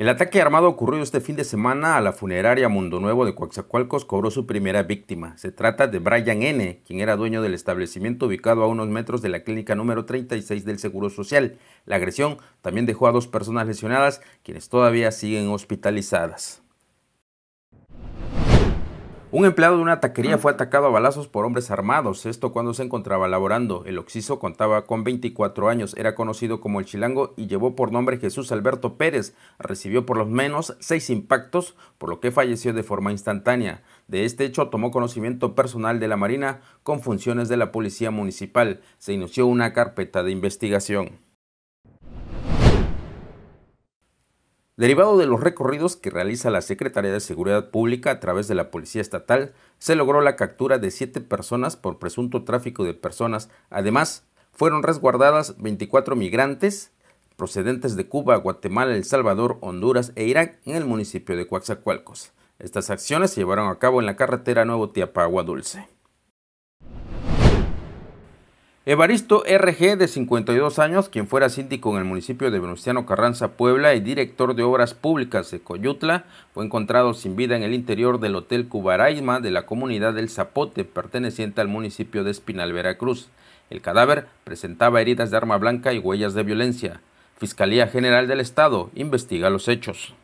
El ataque armado ocurrido este fin de semana a la funeraria Mundo Nuevo de Coaxacualcos cobró su primera víctima. Se trata de Brian N., quien era dueño del establecimiento ubicado a unos metros de la clínica número 36 del Seguro Social. La agresión también dejó a dos personas lesionadas, quienes todavía siguen hospitalizadas. Un empleado de una taquería fue atacado a balazos por hombres armados, esto cuando se encontraba laborando. El occiso contaba con 24 años, era conocido como el chilango y llevó por nombre Jesús Alberto Pérez. Recibió por lo menos seis impactos, por lo que falleció de forma instantánea. De este hecho tomó conocimiento personal de la Marina con funciones de la Policía Municipal. Se inició una carpeta de investigación. Derivado de los recorridos que realiza la Secretaría de Seguridad Pública a través de la Policía Estatal, se logró la captura de siete personas por presunto tráfico de personas. Además, fueron resguardadas 24 migrantes procedentes de Cuba, Guatemala, El Salvador, Honduras e Irak en el municipio de Coaxacualcos. Estas acciones se llevaron a cabo en la carretera Nuevo tiapagua Dulce. Evaristo RG, de 52 años, quien fuera síndico en el municipio de Venustiano Carranza, Puebla, y director de Obras Públicas de Coyutla, fue encontrado sin vida en el interior del Hotel Cubaraima de la comunidad del Zapote, perteneciente al municipio de Espinal, Veracruz. El cadáver presentaba heridas de arma blanca y huellas de violencia. Fiscalía General del Estado investiga los hechos.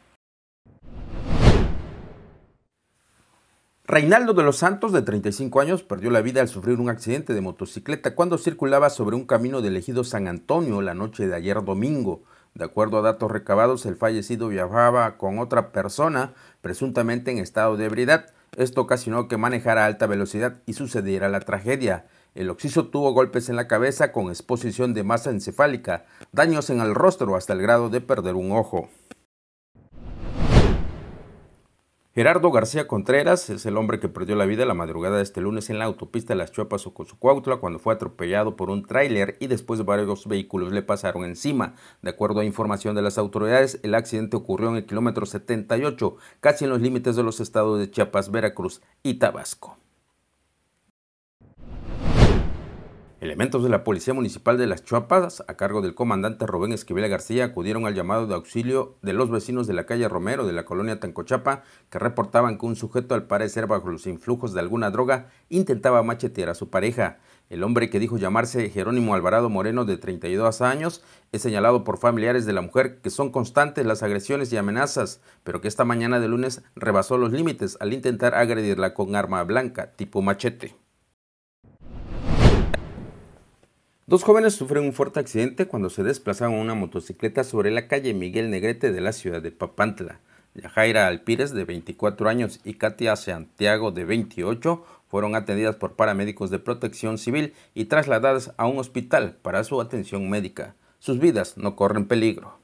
Reinaldo de los Santos, de 35 años, perdió la vida al sufrir un accidente de motocicleta cuando circulaba sobre un camino del ejido San Antonio la noche de ayer domingo. De acuerdo a datos recabados, el fallecido viajaba con otra persona, presuntamente en estado de ebriedad. Esto ocasionó que manejara a alta velocidad y sucediera la tragedia. El occiso tuvo golpes en la cabeza con exposición de masa encefálica, daños en el rostro hasta el grado de perder un ojo. Gerardo García Contreras es el hombre que perdió la vida la madrugada de este lunes en la autopista de Las su Ocosocuautla cuando fue atropellado por un tráiler y después varios vehículos le pasaron encima. De acuerdo a información de las autoridades, el accidente ocurrió en el kilómetro 78, casi en los límites de los estados de Chiapas, Veracruz y Tabasco. Elementos de la Policía Municipal de Las Chuapas, a cargo del comandante Rubén Esquivel García, acudieron al llamado de auxilio de los vecinos de la calle Romero de la colonia Tancochapa, que reportaban que un sujeto, al parecer bajo los influjos de alguna droga, intentaba machetear a su pareja. El hombre que dijo llamarse Jerónimo Alvarado Moreno, de 32 años, es señalado por familiares de la mujer que son constantes las agresiones y amenazas, pero que esta mañana de lunes rebasó los límites al intentar agredirla con arma blanca tipo machete. Dos jóvenes sufren un fuerte accidente cuando se desplazaban en una motocicleta sobre la calle Miguel Negrete de la ciudad de Papantla. Yajaira Alpírez, de 24 años, y Katia Santiago, de 28, fueron atendidas por paramédicos de protección civil y trasladadas a un hospital para su atención médica. Sus vidas no corren peligro.